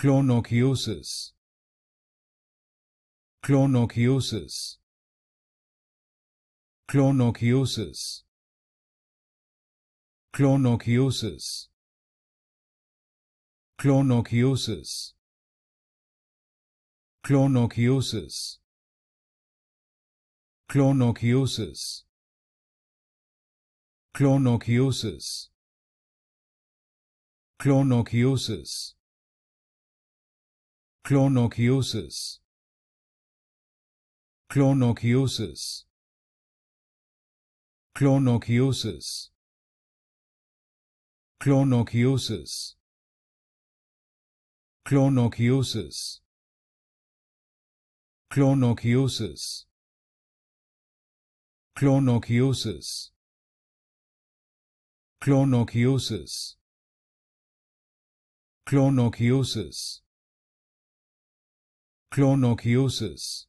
clonociosis clonociosis clonociosis clonociosis clonociosis clonociosis clonociosis clonociosis clonociosis clonociosis clonociosis clonociosis clonociosis clonociosis clonociosis clonociosis clonociosis clonociosis clonociosis